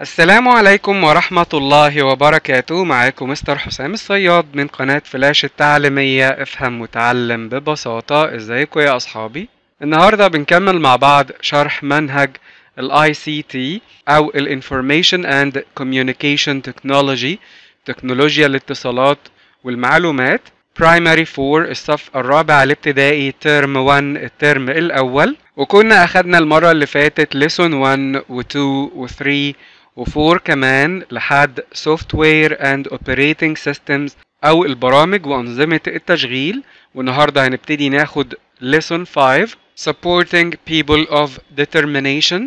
السلام عليكم ورحمة الله وبركاته معاكم مستر حسام الصياد من قناة فلاش التعليمية افهم وتعلم ببساطة ازيكم يا اصحابي النهاردة بنكمل مع بعض شرح منهج الـ سي تي او Information and Communication Technology تكنولوجيا الاتصالات والمعلومات Primary 4 الصف الرابع الابتدائي ترم 1 الترم الاول وكنا اخدنا المرة اللي فاتت ليسون 1 و2 و3 و4 كمان لحد سوفت وير اند systems سيستمز او البرامج وانظمه التشغيل والنهارده هنبتدي ناخد lesson 5 supporting people of determination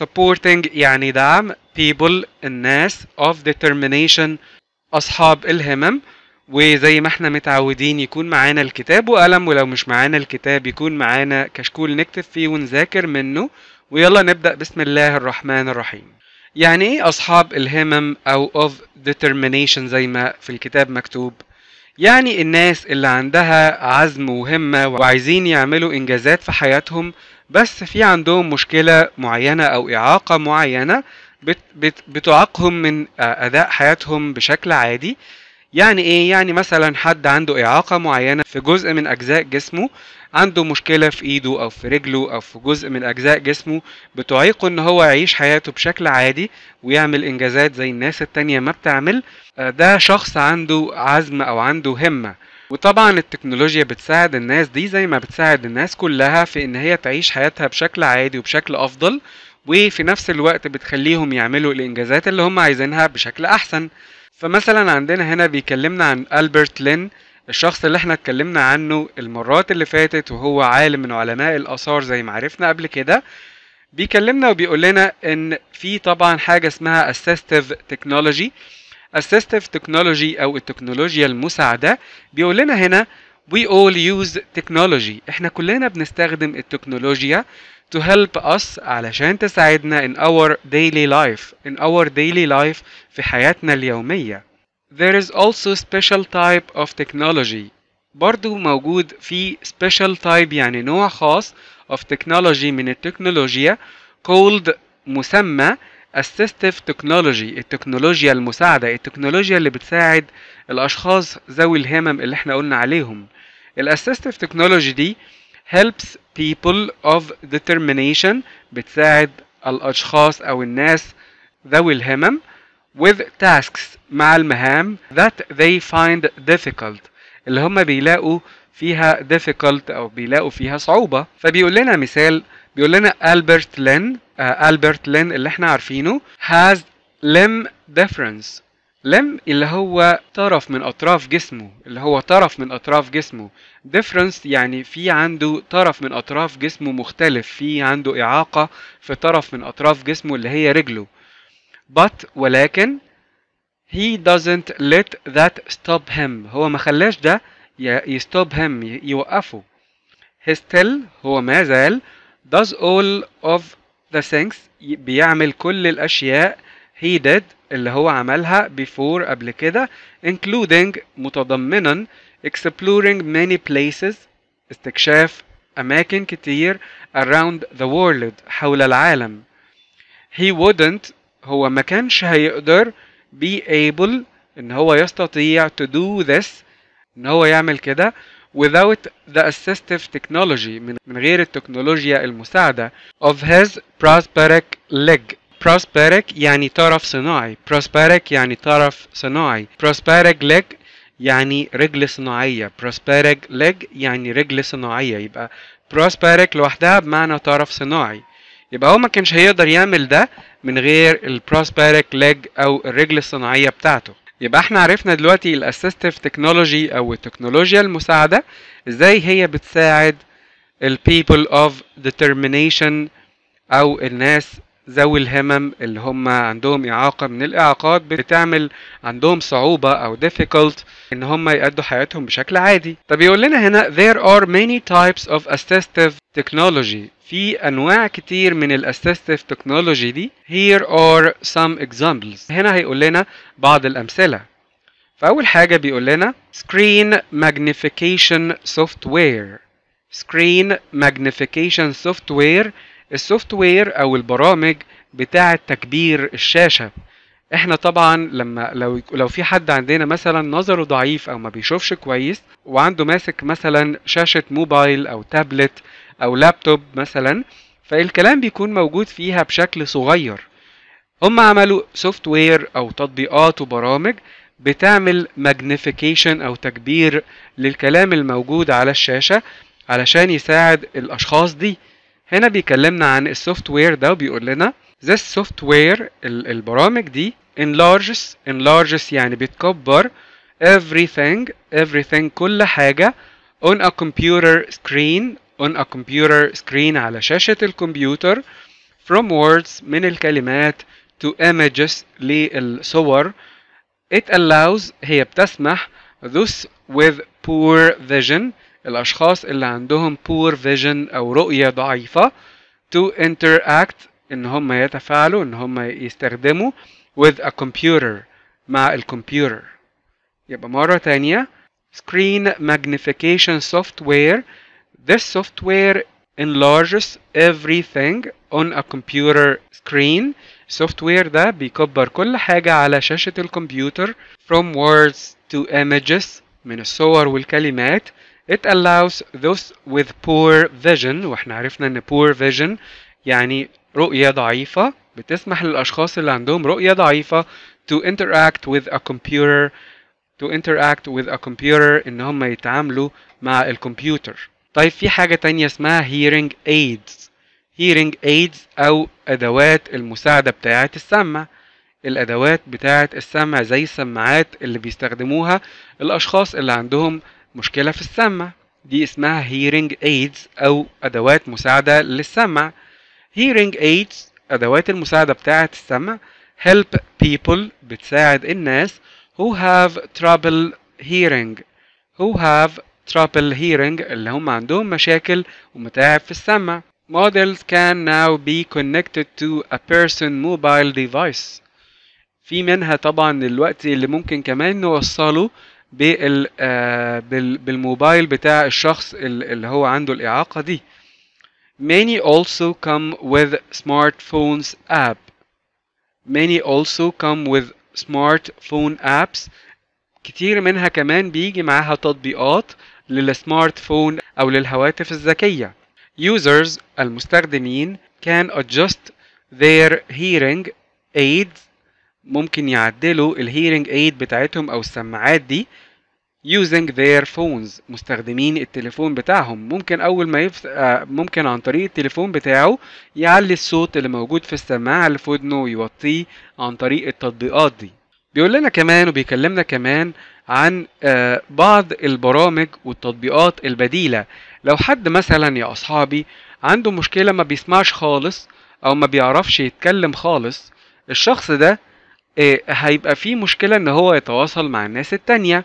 supporting يعني دعم people الناس of determination اصحاب الهمم وزي ما احنا متعودين يكون معانا الكتاب وقلم ولو مش معانا الكتاب يكون معانا كشكول نكتب فيه ونذاكر منه ويلا نبدأ بسم الله الرحمن الرحيم يعني ايه أصحاب الهمم أو of determination زي ما في الكتاب مكتوب يعني الناس اللي عندها عزم وهمة وعايزين يعملوا إنجازات في حياتهم بس في عندهم مشكلة معينة أو إعاقة معينة بت بتعاقهم من آه، أداء حياتهم بشكل عادي يعني إيه؟ يعني مثلا حد عنده إعاقة معينة في جزء من أجزاء جسمه عنده مشكلة في ايده او في رجله او في جزء من اجزاء جسمه بتعيقه ان هو يعيش حياته بشكل عادي ويعمل انجازات زي الناس التانية ما بتعمل آه، ده شخص عنده عزم او عنده همة وطبعا التكنولوجيا بتساعد الناس دي زي ما بتساعد الناس كلها في ان هي تعيش حياتها بشكل عادي وبشكل افضل وفي نفس الوقت بتخليهم يعملوا الانجازات اللي هم عايزينها بشكل احسن فمثلا عندنا هنا بيكلمنا عن البرت لين الشخص اللي احنا اتكلمنا عنه المرات اللي فاتت وهو عالم من علماء الآثار زي ما عرفنا قبل كده بيكلمنا وبيقول لنا ان في طبعا حاجة اسمها assistive technology assistive technology او التكنولوجيا المساعدة بيقول لنا هنا we all use technology احنا كلنا بنستخدم التكنولوجيا to help us علشان تساعدنا in our daily life in our daily life في حياتنا اليومية There is also special type of technology برضو موجود في special type يعني نوع خاص of technology من التكنولوجيا called مسمى assistive technology التكنولوجيا المساعدة التكنولوجيا اللي بتساعد الأشخاص ذوي الهمم اللي احنا قلنا عليهم assistive technology دي helps people of determination بتساعد الأشخاص أو الناس ذوي الهمم with tasks مع المهام that they find difficult اللي هم بيلاقوا فيها difficult أو بيلاقوا فيها صعوبة فبيقول لنا مثال بيقول لنا ألبرت لين ألبرت لين اللي احنا عارفينه has limb difference لم اللي هو طرف من أطراف جسمه اللي هو طرف من أطراف جسمه difference يعني في عنده طرف من أطراف جسمه مختلف في عنده إعاقة في طرف من أطراف جسمه اللي هي رجله but ولكن he doesn't let that stop him هو ما خلاش ده يستوب him يوقفه he still هو ما زال does all of the things بيعمل كل الأشياء he did اللي هو عملها before قبل كده including متضمنا exploring many places استكشاف أماكن كتير around the world حول العالم he wouldn't هو ما كانش هيقدر be able ان هو يستطيع to do this ان هو يعمل كده without the assistive technology من, من غير التكنولوجيا المساعدة of his prosperic leg prosperic يعني طرف صناعي prosperic يعني طرف صناعي prosperic leg يعني رجل صناعية prosperic leg يعني رجل صناعية يبقى prosperic لوحدها بمعنى طرف صناعي يبقى هو ما كانش هيقدر يعمل ده من غير البروسبيريك ليج او الرجل الصناعيه بتاعته يبقى احنا عرفنا دلوقتي الاسيستيف تكنولوجي او التكنولوجيا المساعده ازاي هي بتساعد البيبل اوف ديترمينيشن او الناس ذوي الهمم اللي هم عندهم إعاقة من الإعاقات بتعمل عندهم صعوبة أو difficult إن هم يأدوا حياتهم بشكل عادي. طب يقول لنا هنا there are many types of assistive technology. في أنواع كتير من الاسيستيف تكنولوجي دي. Here are some examples. هنا هيقول لنا بعض الأمثلة. فأول حاجة بيقول لنا screen magnification software. screen magnification software السوفت وير او البرامج بتاعه تكبير الشاشه احنا طبعا لما لو لو في حد عندنا مثلا نظره ضعيف او ما بيشوفش كويس وعنده ماسك مثلا شاشه موبايل او تابلت او لابتوب مثلا فالكلام بيكون موجود فيها بشكل صغير هم عملوا سوفت وير او تطبيقات وبرامج بتعمل ماجنيفيكيشن او تكبير للكلام الموجود على الشاشه علشان يساعد الاشخاص دي هنا بيكلمنا عن السوفت وير ده وبيقول لنا this software البرامج دي enlarges enlarges يعني بتكبر everything everything كل حاجة on a computer screen on a computer screen على شاشة الكمبيوتر from words من الكلمات to images للصور it allows هي بتسمح those with poor vision الأشخاص اللي عندهم poor vision أو رؤية ضعيفة to interact إن هم يتفاعلوا إن هم يستخدموا with a computer مع الكمبيوتر يبقى مرة تانية screen magnification software this software enlarges everything on a computer screen software ده بيكبر كل حاجة على شاشة الكمبيوتر from words to images من الصور والكلمات It allows those with poor vision واحنا عرفنا ان poor vision يعني رؤية ضعيفة بتسمح للأشخاص اللي عندهم رؤية ضعيفة to interact with a computer to interact with a computer ان هم يتعاملوا مع الكمبيوتر طيب في حاجة تانية اسمها hearing aids hearing aids او ادوات المساعدة بتاعة السمع الادوات بتاعة السمع زي السماعات اللي بيستخدموها الاشخاص اللي عندهم مشكلة في السمع دي اسمها hearing aids أو أدوات مساعدة للسمع hearing aids أدوات المساعدة بتاعة السمع help people بتساعد الناس who have trouble hearing who have trouble hearing اللي هم عندهم مشاكل ومتاعب في السمع models can now be connected to a person mobile device في منها طبعا الوقت اللي ممكن كمان نوصله آه، بالموبايل بتاع الشخص اللي هو عنده الإعاقة دي many also come with smartphones app many also come with smartphone apps كتير منها كمان بيجي معاها تطبيقات للسمارت فون أو للهواتف الذكية users المستخدمين can adjust their hearing aids ممكن يعدلوا الهيرنج ايد بتاعتهم او السماعات دي using their phones مستخدمين التليفون بتاعهم ممكن اول ما يفت... آه، ممكن عن طريق التليفون بتاعه يعلي الصوت اللي موجود في السماعه اللي في ودنه ويوطيه عن طريق التطبيقات دي بيقول لنا كمان وبيكلمنا كمان عن آه، بعض البرامج والتطبيقات البديله لو حد مثلا يا اصحابي عنده مشكله ما بيسمعش خالص او ما بيعرفش يتكلم خالص الشخص ده آه، هيبقى في مشكلة ان هو يتواصل مع الناس التانية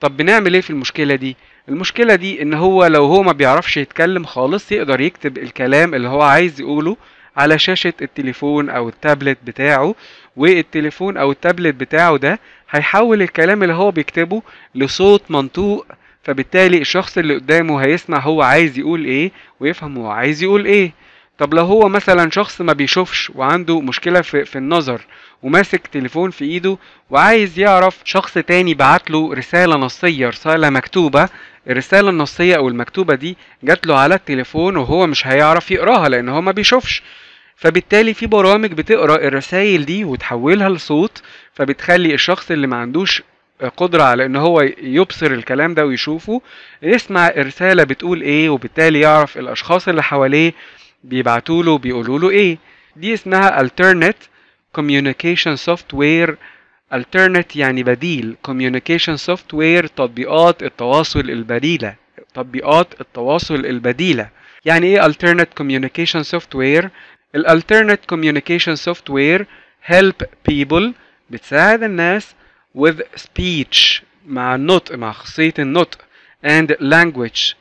طب بنعمل ايه في المشكلة دي المشكلة دي ان هو لو هو ما بيعرفش يتكلم خالص يقدر يكتب الكلام اللي هو عايز يقوله على شاشة التليفون او التابلت بتاعه والتليفون او التابلت بتاعه ده هيحول الكلام اللي هو بيكتبه لصوت منطوق فبالتالي الشخص اللي قدامه هيسمع هو عايز يقول ايه ويفهم هو عايز يقول ايه طب لو هو مثلا شخص ما بيشوفش وعنده مشكلة في, في النظر وماسك تليفون في ايده وعايز يعرف شخص تاني بعتله رسالة نصية رسالة مكتوبة الرسالة النصية او المكتوبة دي جات له على التليفون وهو مش هيعرف يقراها لان هو ما بيشوفش فبالتالي في برامج بتقرا الرسائل دي وتحولها لصوت فبتخلي الشخص اللي ما عندوش قدرة على ان هو يبصر الكلام ده ويشوفه يسمع الرسالة بتقول ايه وبالتالي يعرف الاشخاص اللي حواليه بيبعتوا له بيقولوا له ايه دي اسمها alternate communication software alternate يعني بديل communication software تطبيقات التواصل البديلة تطبيقات التواصل البديلة يعني ايه alternate communication software ال alternate communication software help people بتساعد الناس with speech مع النطق مع خصية النطق and language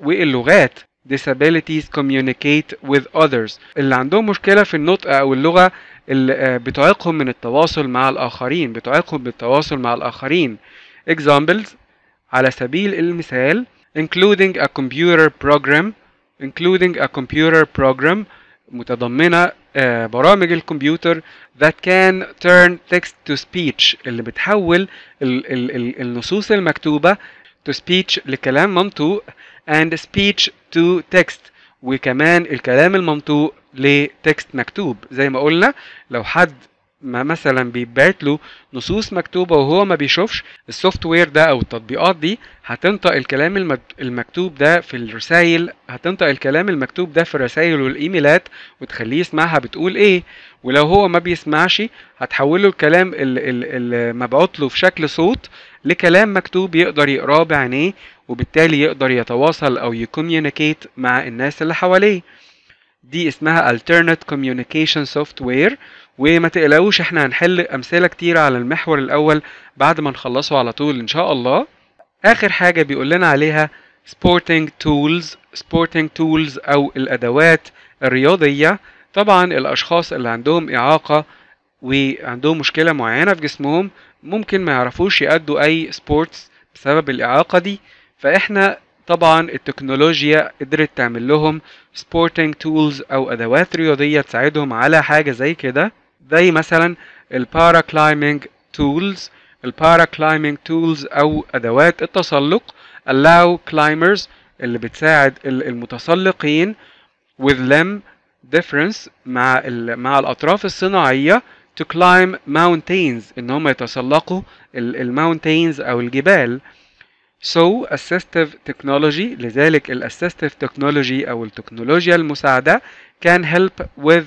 واللغات disabilities communicate with others اللي عندهم مشكلة في النطق أو اللغة اللي آه، بتعيقهم من التواصل مع الآخرين بتعيقهم بالتواصل مع الآخرين examples على سبيل المثال including a computer program including a computer program متضمنة آه، برامج الكمبيوتر that can turn text to speech اللي بتحول النصوص المكتوبة to speech لكلام منطوق and speech to text وكمان الكلام المنطوق لتكست مكتوب زي ما قلنا لو حد ما مثلا بيتبعت له نصوص مكتوبه وهو ما بيشوفش السوفت وير ده او التطبيقات دي هتنطق الكلام المكتوب ده في الرسايل هتنطق الكلام المكتوب ده في الرسايل والايميلات وتخليه يسمعها بتقول ايه ولو هو ما بيسمعش هتحول له الكلام المبعوت له في شكل صوت لكلام مكتوب يقدر يقراه بعينيه وبالتالي يقدر يتواصل أو يكوميونيكيت مع الناس اللي حواليه دي اسمها alternate communication software وما تقلقوش احنا هنحل امثله كتيره على المحور الاول بعد ما نخلصه على طول ان شاء الله اخر حاجه بيقول لنا عليها sporting tools sporting tools او الادوات الرياضيه طبعا الاشخاص اللي عندهم اعاقه وعندهم مشكله معينه في جسمهم ممكن ما يعرفوش يأدوا اي سبورتس بسبب الاعاقه دي فاحنا طبعا التكنولوجيا قدرت تعمل لهم سبورتنج تولز او ادوات رياضيه تساعدهم على حاجه زي كده زي مثلا البارا كلايمنج تولز البارا كلايمنج تولز او ادوات التسلق allow climbers اللي بتساعد المتسلقين with limb difference مع مع الاطراف الصناعيه to climb mountains ان هم يتسلقوا الماونتينز او الجبال So assistive technology لذلك ال assistive technology أو التكنولوجيا المساعدة can help with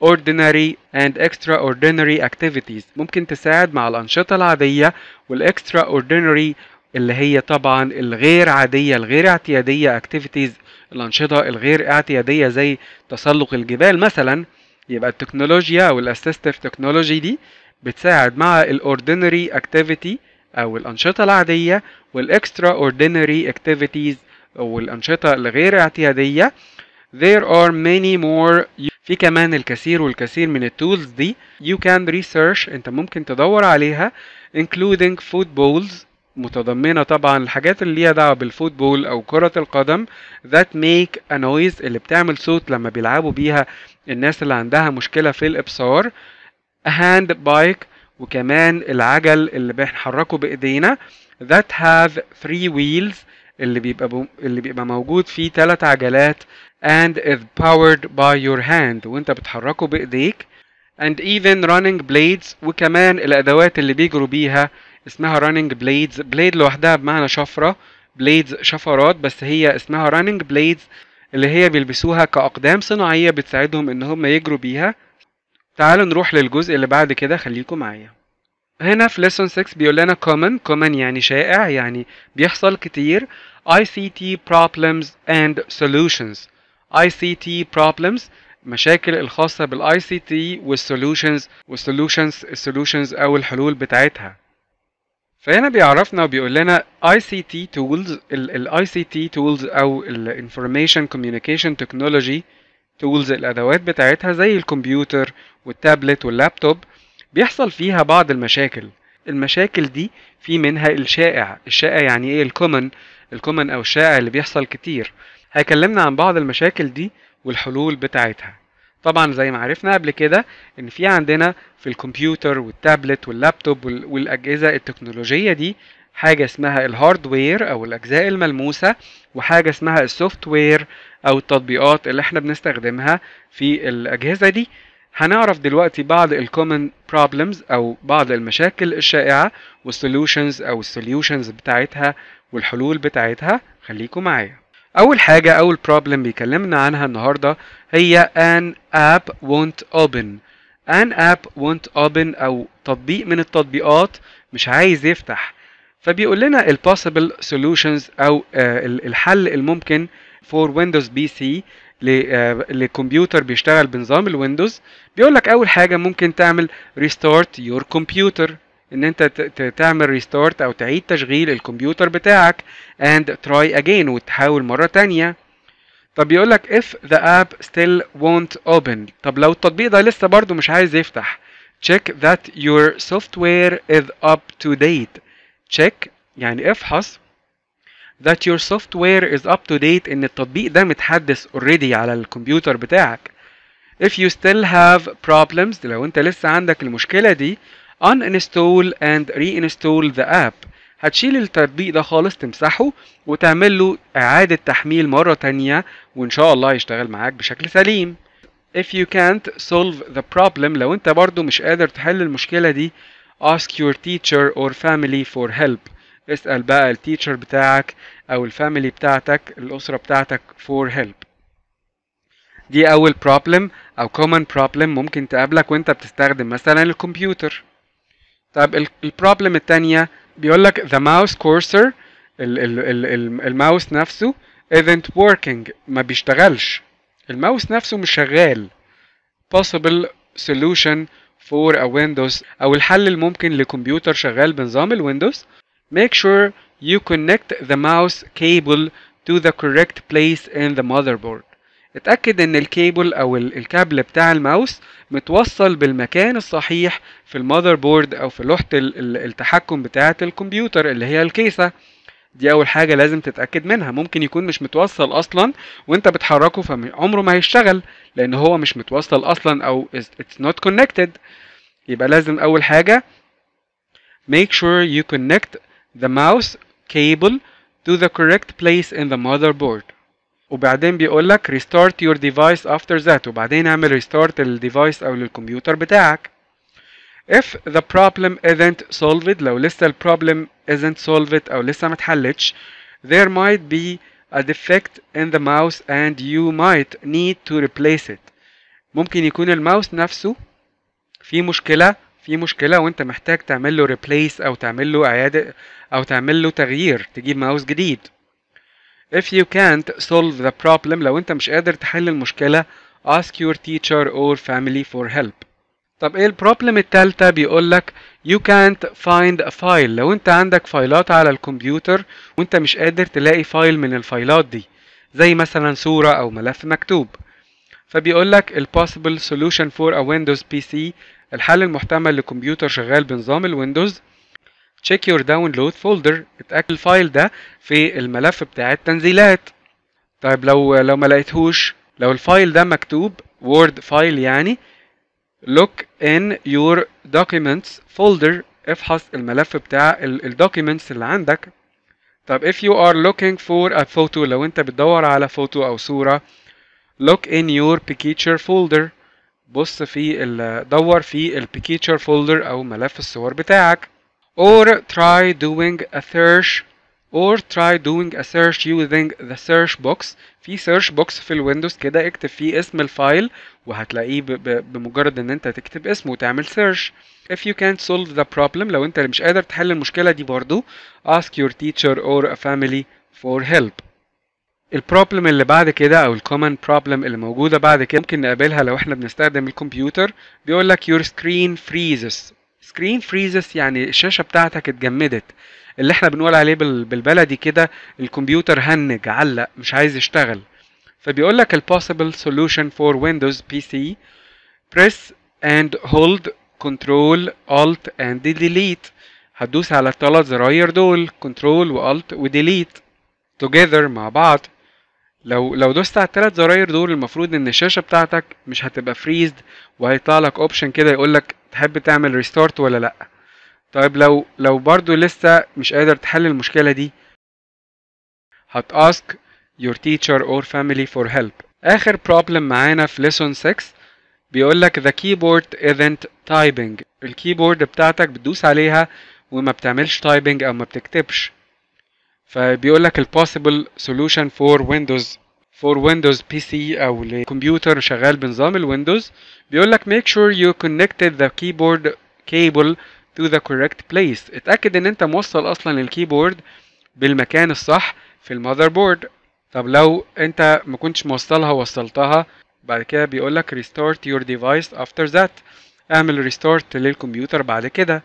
ordinary and extraordinary activities ممكن تساعد مع الأنشطة العادية وال extraordinary اللي هي طبعا الغير عادية الغير اعتيادية activities الأنشطة الغير اعتيادية زي تسلق الجبال مثلا يبقى التكنولوجيا أو ال assistive technology دي بتساعد مع ال ordinary activity او الانشطه العاديه والاكسترا اوردينري اكتيفيتيز او الانشطه الغير اعتياديه there are many more في كمان الكثير والكثير من التولز دي you can research انت ممكن تدور عليها including footballs متضمنة طبعا الحاجات اللي ليها دعوة بالفوتبول أو كرة القدم that make a noise اللي بتعمل صوت لما بيلعبوا بيها الناس اللي عندها مشكلة في الإبصار a hand bike وكمان العجل اللي بنحركه بايدينا that have three wheels اللي بيبقى اللي بيبقى موجود فيه ثلاث عجلات and is powered by your hand وانت بتحركه بايديك and even running blades وكمان الادوات اللي بيجروا بيها اسمها running blades blade لوحدها بمعنى شفرة blades شفرات بس هي اسمها running blades اللي هي بيلبسوها كأقدام صناعية بتساعدهم إن هم يجروا بيها تعالوا نروح للجزء اللي بعد كده خليكم معايا هنا في lesson 6 بيقول لنا common common يعني شائع يعني بيحصل كتير ICT problems and solutions ICT problems مشاكل الخاصة بالاي سي تي والسولوشنز والسولوشنز او الحلول بتاعتها فهنا بيعرفنا وبيقول لنا اي سي تي تولز الاي سي تي تولز او الانفورميشن تكنولوجي التولز الأدوات بتاعتها زي الكمبيوتر والتابلت واللابتوب بيحصل فيها بعض المشاكل المشاكل دي في منها الشائع الشائع يعني ايه الكومن الكومن او الشائع اللي بيحصل كتير هيكلمنا عن بعض المشاكل دي والحلول بتاعتها طبعا زي ما عرفنا قبل كده ان في عندنا في الكمبيوتر والتابلت واللابتوب والاجهزه التكنولوجيه دي حاجة اسمها الهاردوير أو الأجزاء الملموسة وحاجة اسمها السوفت وير أو التطبيقات اللي احنا بنستخدمها في الأجهزة دي هنعرف دلوقتي بعض الكومن بروبلمز أو بعض المشاكل الشائعة والسوليوشنز أو السوليوشنز بتاعتها والحلول بتاعتها خليكم معايا أول حاجة أول بروبلم بيكلمنا عنها النهاردة هي an app won't open an app won't open أو تطبيق من التطبيقات مش عايز يفتح فبيقول لنا البوسيبل سولوشنز او آه، الحل الممكن فور ويندوز بي سي لكمبيوتر بيشتغل بنظام الويندوز بيقول لك اول حاجه ممكن تعمل ريستارت يور كمبيوتر ان انت تعمل ريستارت او تعيد تشغيل الكمبيوتر بتاعك and try again وتحاول مره تانية طب بيقول لك if the app still won't open طب لو التطبيق ده لسه برضو مش عايز يفتح check that your software is up to date check يعني افحص that your software is up to date ان التطبيق ده متحدث already على الكمبيوتر بتاعك if you still have problems لو انت لسه عندك المشكلة دي uninstall and reinstall the app هتشيل التطبيق ده خالص تمسحه وتعمل له إعادة تحميل مرة تانية وإن شاء الله يشتغل معاك بشكل سليم if you can't solve the problem لو انت برضو مش قادر تحل المشكلة دي ask your teacher or family for help اسأل بقى التيتشر بتاعك أو الفاميلي بتاعتك الأسرة بتاعتك for help دي أول problem أو common problem ممكن تقابلك وأنت بتستخدم مثلا الكمبيوتر طب البروبلم التانية بيقولك the mouse cursor ال ال ال ال الماوس نفسه isn't working ما بيشتغلش الماوس نفسه مش شغال possible solution for a Windows أو الحل الممكن لكمبيوتر شغال بنظام الويندوز make sure you connect the mouse cable to the correct place in the motherboard اتأكد ان الكيبل او الكابل بتاع الماوس متوصل بالمكان الصحيح في المذر بورد او في لوحة التحكم بتاعة الكمبيوتر اللي هي الكيسة دي اول حاجه لازم تتاكد منها ممكن يكون مش متوصل اصلا وانت بتحركه فعمره ما هيشتغل لان هو مش متوصل اصلا او it's not connected يبقى لازم اول حاجه make sure you connect the mouse cable to the correct place in the motherboard وبعدين بيقول لك restart your device after that وبعدين اعمل restart للديفايس او للكمبيوتر بتاعك if the problem isn't solved لو لسه البروبلم isn't solved أو لسه متحلتش there might be a defect in the mouse and you might need to replace it ممكن يكون الماوس نفسه في مشكلة في مشكلة وانت محتاج تعمل له replace أو تعمل له إعادة أو تعمل له تغيير تجيب ماوس جديد if you can't solve the problem لو انت مش قادر تحل المشكلة ask your teacher or family for help طب ايه البروبلم التالتة بيقول لك you can't find a file لو انت عندك فايلات على الكمبيوتر وانت مش قادر تلاقي فايل من الفايلات دي زي مثلا صورة او ملف مكتوب فبيقول لك ال possible solution for a windows pc الحل المحتمل لكمبيوتر شغال بنظام الويندوز check your download folder اتأكد الفايل ده في الملف بتاع التنزيلات طيب لو لو ما لقيتهوش لو الفايل ده مكتوب وورد فايل يعني look in your documents folder افحص الملف بتاع ال documents اللي عندك طب if you are looking for a photo لو انت بتدور على فوتو او صورة look in your picture folder بص في ال دور في ال picture folder او ملف الصور بتاعك or try doing a search or try doing a search using the search box في search box في الويندوز كده اكتب فيه اسم الفايل وهتلاقيه بمجرد ان انت تكتب اسمه وتعمل search if you can't solve the problem لو انت مش قادر تحل المشكلة دي برضو ask your teacher or a family for help البروبلم اللي بعد كده او الكومن بروبلم اللي موجودة بعد كده ممكن نقابلها لو احنا بنستخدم الكمبيوتر بيقول لك your screen freezes screen freezes يعني الشاشة بتاعتك اتجمدت اللي احنا بنقول عليه بالبلدي كده الكمبيوتر هنج علق مش عايز يشتغل فبيقول لك possible solution for Windows PC press and hold control alt and delete هتدوس على الثلاث زراير دول control و alt و delete together مع بعض لو لو دوست على الثلاث زراير دول المفروض ان الشاشه بتاعتك مش هتبقى فريزد وهيطلع لك اوبشن كده يقول لك تحب تعمل ريستارت ولا لا طيب لو لو برضو لسه مش قادر تحل المشكلة دي هت ask your teacher or family for help آخر problem معانا في lesson 6 بيقول لك the keyboard isn't typing الكيبورد بتاعتك بتدوس عليها وما بتعملش typing أو ما بتكتبش فبيقول لك ال possible solution for windows for Windows PC أو لكمبيوتر شغال بنظام الويندوز بيقول لك make sure you connected the keyboard cable to the correct place اتأكد ان انت موصل اصلا الكيبورد بالمكان الصح في المذر بورد طب لو انت ما كنتش موصلها وصلتها بعد كده بيقولك restart your device after that اعمل restart للكمبيوتر بعد كده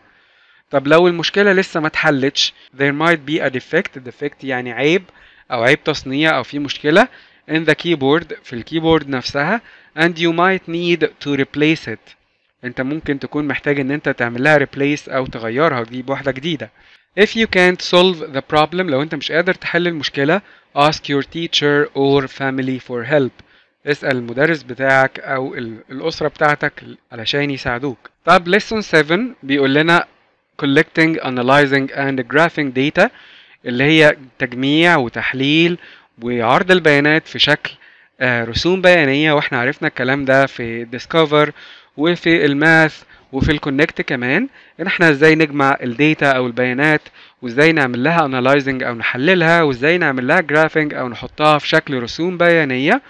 طب لو المشكلة لسه ما تحلتش there might be a defect defect يعني عيب أو عيب تصنيع أو في مشكلة in the keyboard في الكيبورد نفسها and you might need to replace it انت ممكن تكون محتاج ان انت تعمل لها ريبليس او تغيرها تجيب واحده جديده if you can't solve the problem لو انت مش قادر تحل المشكله ask your teacher or family for help اسأل المدرس بتاعك أو الأسرة بتاعتك علشان يساعدوك. طب lesson 7 بيقول لنا collecting, analyzing and graphing data اللي هي تجميع وتحليل وعرض البيانات في شكل آه، رسوم بيانية واحنا عرفنا الكلام ده في discover وفي الماث وفي الكونكت كمان ان احنا ازاي نجمع الداتا او البيانات وازاي نعمل لها اناليزنج او نحللها وازاي نعمل لها جرافنج او نحطها في شكل رسوم بيانيه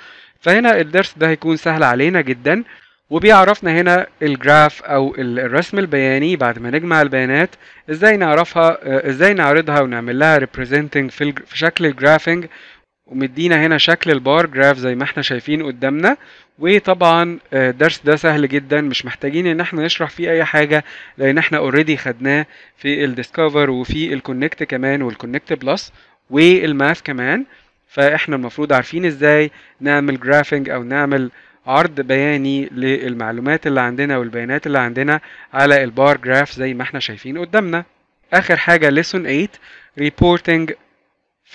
فهنا الدرس ده هيكون سهل علينا جدا وبيعرفنا هنا الجراف او الرسم البياني بعد ما نجمع البيانات ازاي نعرفها ازاي نعرضها ونعمل لها ريبريزنتنج في شكل الجرافنج ومدينا هنا شكل البار جراف زي ما احنا شايفين قدامنا وطبعا الدرس آه، ده سهل جدا مش محتاجين ان احنا نشرح فيه اي حاجه لان احنا اوريدي خدناه في الديسكفر وفي الكونكت كمان والكونكت بلس والماث كمان فاحنا المفروض عارفين ازاي نعمل جرافنج او نعمل عرض بياني للمعلومات اللي عندنا والبيانات اللي عندنا على البار جراف زي ما احنا شايفين قدامنا اخر حاجه ليسون 8 reporting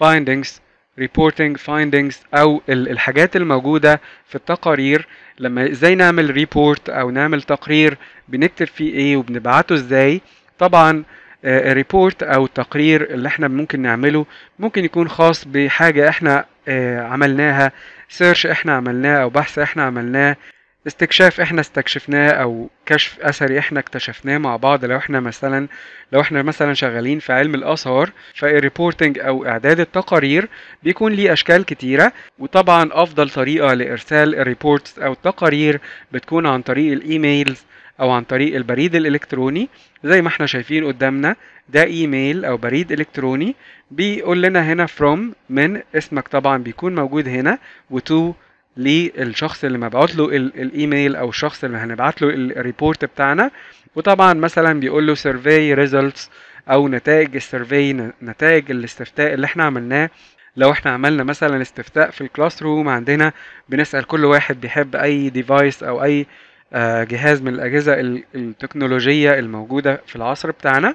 findings reporting findings او الحاجات الموجوده في التقارير لما ازاي نعمل ريبورت او نعمل تقرير بنكتب فيه ايه وبنبعته ازاي طبعا الريبورت آه، او التقرير اللي احنا ممكن نعمله ممكن يكون خاص بحاجه احنا آه، عملناها سيرش احنا عملناه او بحث احنا عملناه استكشاف احنا استكشفناه او كشف اثري احنا اكتشفناه مع بعض لو احنا مثلا لو احنا مثلا شغالين في علم الاثار فالريبورتنج او اعداد التقارير بيكون ليه اشكال كتيره وطبعا افضل طريقه لارسال الريبورتس او التقارير بتكون عن طريق الايميلز او عن طريق البريد الالكتروني زي ما احنا شايفين قدامنا ده ايميل او بريد الكتروني بيقول لنا هنا from من اسمك طبعا بيكون موجود هنا وتو للشخص اللي مبعت له الايميل او الشخص اللي هنبعت له الريبورت بتاعنا وطبعا مثلا بيقول له سيرفي ريزلتس او نتائج السيرفي نتائج الاستفتاء اللي احنا عملناه لو احنا عملنا مثلا استفتاء في الكلاس روم عندنا بنسال كل واحد بيحب اي ديفايس او اي آه، جهاز من الاجهزه التكنولوجيه الموجوده في العصر بتاعنا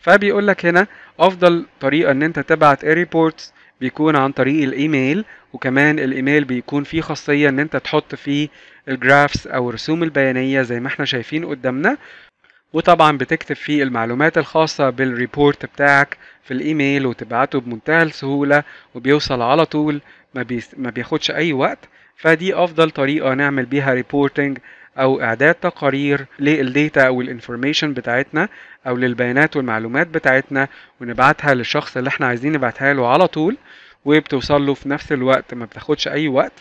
فبيقول لك هنا افضل طريقه ان انت تبعت اي ريبورتس بيكون عن طريق الايميل وكمان الايميل بيكون فيه خاصيه ان انت تحط فيه الجرافس او الرسوم البيانيه زي ما احنا شايفين قدامنا وطبعا بتكتب فيه المعلومات الخاصة بالريبورت بتاعك في الايميل وتبعته بمنتهى السهولة وبيوصل على طول ما, ما بياخدش اي وقت فدي افضل طريقة نعمل بيها ريبورتنج او اعداد تقارير للديتا او الانفورميشن بتاعتنا او للبيانات والمعلومات بتاعتنا ونبعتها للشخص اللي احنا عايزين نبعتها له على طول وبتوصل له في نفس الوقت ما بتاخدش اي وقت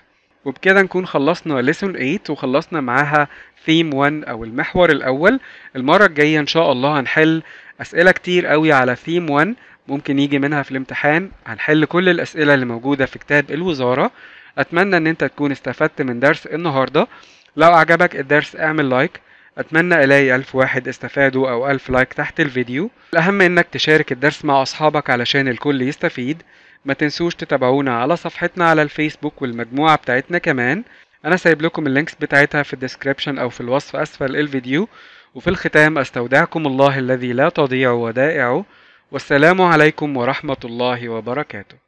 وبكده نكون خلصنا ليسون 8 وخلصنا معاها ثيم 1 او المحور الاول المره الجايه ان شاء الله هنحل اسئله كتير قوي على ثيم 1 ممكن يجي منها في الامتحان هنحل كل الاسئله اللي موجوده في كتاب الوزاره اتمنى ان انت تكون استفدت من درس النهارده لو عجبك الدرس اعمل لايك اتمنى الاقي الف واحد استفادوا او الف لايك تحت الفيديو الاهم انك تشارك الدرس مع اصحابك علشان الكل يستفيد ما تنسوش تتابعونا على صفحتنا على الفيسبوك والمجموعة بتاعتنا كمان انا سايب لكم اللينكس بتاعتها في الديسكريبشن او في الوصف اسفل الفيديو وفي الختام استودعكم الله الذي لا تضيع ودائعه والسلام عليكم ورحمة الله وبركاته